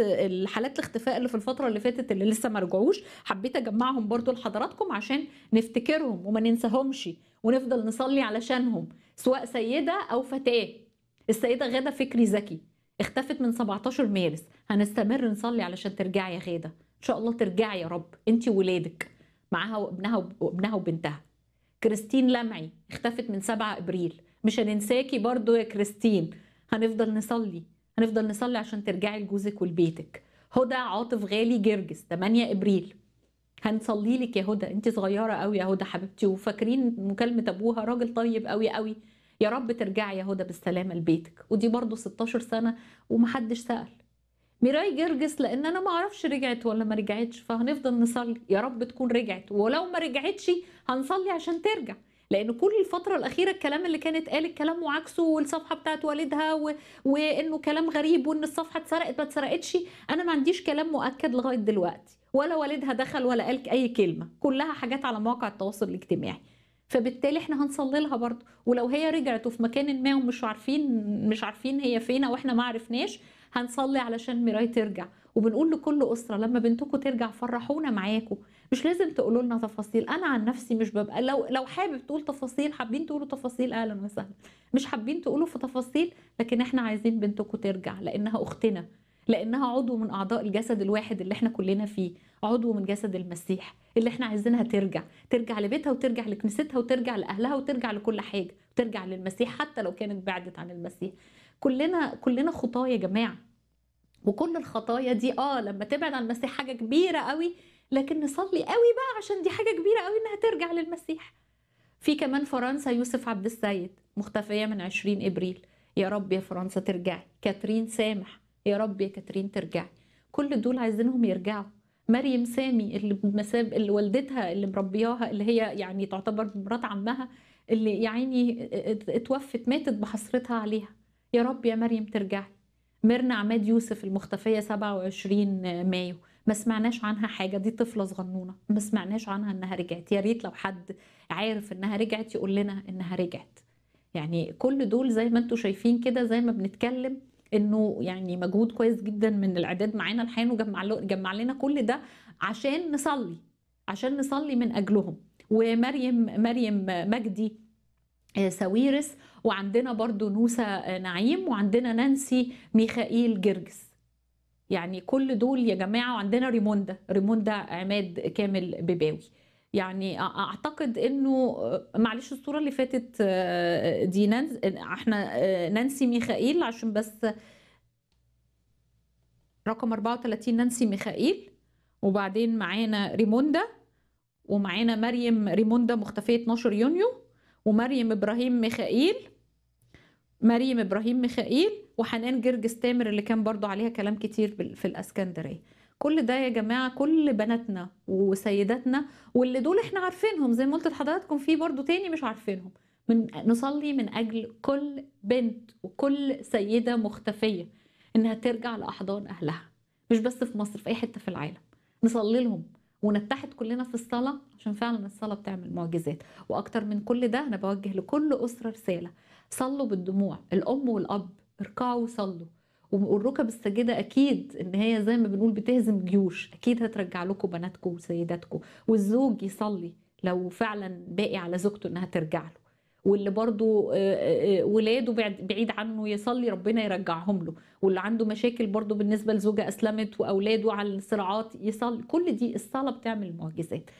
الحالات الاختفاء اللي في الفتره اللي فاتت اللي لسه ما رجعوش حبيت اجمعهم برضو لحضراتكم عشان نفتكرهم وما ننساهمش ونفضل نصلي علشانهم سواء سيده او فتاه السيده غاده فكري زكي اختفت من 17 مارس هنستمر نصلي علشان ترجعي يا غاده ان شاء الله ترجعي يا رب انت وولادك معاها وابنها وابنها وبنتها كريستين لمعي اختفت من 7 ابريل مش هننساكي برضو يا كريستين هنفضل نصلي هنفضل نصلي عشان ترجعي لجوزك ولبيتك هدى عاطف غالي جرجس 8 ابريل هنصلي لك يا هدى انت صغيره قوي يا هدى حبيبتي وفاكرين مكالمه ابوها راجل طيب قوي قوي يا رب ترجعي يا هدى بالسلامه لبيتك ودي برضو 16 سنه ومحدش سال ميراي جرجس لان انا ما اعرفش رجعت ولا ما رجعتش فهنفضل نصلي يا رب تكون رجعت ولو ما رجعتش هنصلي عشان ترجع لان كل الفتره الاخيره الكلام اللي كانت قالت كلام وعكسه والصفحه بتاعت والدها و... وانه كلام غريب وان الصفحه اتسرقت ما اتسرقتش انا ما عنديش كلام مؤكد لغايه دلوقتي ولا والدها دخل ولا قال اي كلمه كلها حاجات على مواقع التواصل الاجتماعي فبالتالي احنا هنصلي لها برضه ولو هي رجعت وفي مكان ما ومش عارفين مش عارفين هي فين او احنا ما عرفناش هنصلي علشان ميراي ترجع وبنقول لكل اسره لما بنتكم ترجع فرحونا معاكم مش لازم تقولوا لنا تفاصيل انا عن نفسي مش ببقى لو لو حابب تقول تفاصيل حابين تقولوا تفاصيل اهلا وسهلا مش حابين تقولوا في تفاصيل لكن احنا عايزين بنتكم ترجع لانها اختنا لانها عضو من اعضاء الجسد الواحد اللي احنا كلنا فيه عضو من جسد المسيح اللي احنا عايزينها ترجع ترجع لبيتها وترجع لكنيستها وترجع لاهلها وترجع لكل حاجه وترجع للمسيح حتى لو كانت بعدت عن المسيح كلنا كلنا خطايا يا جماعه وكل الخطايا دي اه لما تبعد عن المسيح حاجه كبيره قوي لكن نصلي قوي بقى عشان دي حاجه كبيره قوي انها ترجع للمسيح في كمان فرنسا يوسف عبد السيد مختفيه من 20 ابريل يا رب يا فرنسا ترجعي كاترين سامح يا رب يا كاترين ترجعي كل دول عايزينهم يرجعوا مريم سامي اللي بمساب اللي والدتها اللي مربياها اللي هي يعني تعتبر مرات عمها اللي يا عيني اتوفت ماتت بحسرتها عليها يا رب يا مريم ترجعي مرنا عماد يوسف المختفية 27 مايو ما سمعناش عنها حاجة دي طفلة صغنونة ما سمعناش عنها انها رجعت يا ريت لو حد عارف انها رجعت يقول لنا انها رجعت يعني كل دول زي ما انتم شايفين كده زي ما بنتكلم انه يعني مجهود كويس جدا من الاعداد معانا الحين وجمع جمع لنا كل ده عشان نصلي عشان نصلي من اجلهم ومريم مريم مجدي آه، ساويرس وعندنا برضو نوسة آه، نعيم وعندنا نانسي ميخائيل جرجس يعني كل دول يا جماعة وعندنا ريموندا ريموندا عماد كامل بباوي يعني اعتقد انه آه، معلش الصوره اللي فاتت دي نانس احنا نانسي ميخائيل عشان بس رقم 34 نانسي ميخائيل وبعدين معانا ريموندا ومعانا مريم ريموندا مختفيه 12 يونيو ومريم ابراهيم ميخائيل مريم ابراهيم ميخائيل وحنان جرجس تامر اللي كان برضو عليها كلام كتير في الاسكندريه كل ده يا جماعه كل بناتنا وسيداتنا واللي دول احنا عارفينهم زي ما قلت لحضراتكم في برضو تاني مش عارفينهم من نصلي من اجل كل بنت وكل سيده مختفيه انها ترجع لاحضان اهلها مش بس في مصر في اي حته في العالم نصلي لهم ونتحد كلنا في الصلاة عشان فعلا الصلاة بتعمل معجزات وأكتر من كل ده أنا بوجه لكل أسرة رسالة صلوا بالدموع الأم والأب اركعوا وصلوا والركب الساجدة أكيد إن هي زي ما بنقول بتهزم جيوش أكيد هترجع لكم بناتكم وسيداتكم والزوج يصلي لو فعلا باقي على زوجته إنها ترجع له واللي برضو آه، آه، آه، ولاده بعيد عنه يصلي ربنا يرجعهم له واللي عنده مشاكل برضو بالنسبة لزوجة أسلمت وأولاده على الصراعات يصلي كل دي الصلاة بتعمل معجزات